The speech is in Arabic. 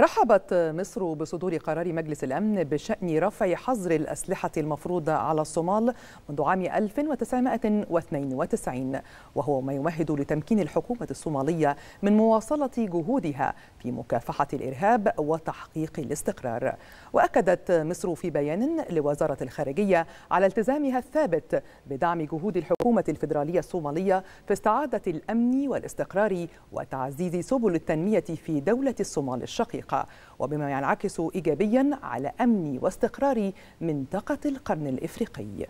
رحبت مصر بصدور قرار مجلس الأمن بشأن رفع حظر الأسلحة المفروضة على الصومال منذ عام 1992 وهو ما يمهد لتمكين الحكومة الصومالية من مواصلة جهودها في مكافحة الإرهاب وتحقيق الاستقرار وأكدت مصر في بيان لوزارة الخارجية على التزامها الثابت بدعم جهود الحكومة الفيدرالية الصومالية في استعادة الأمن والاستقرار وتعزيز سبل التنمية في دولة الصومال الشقيقة الافريقيا وبما ينعكس ايجابيا على امن واستقرار منطقه القرن الافريقي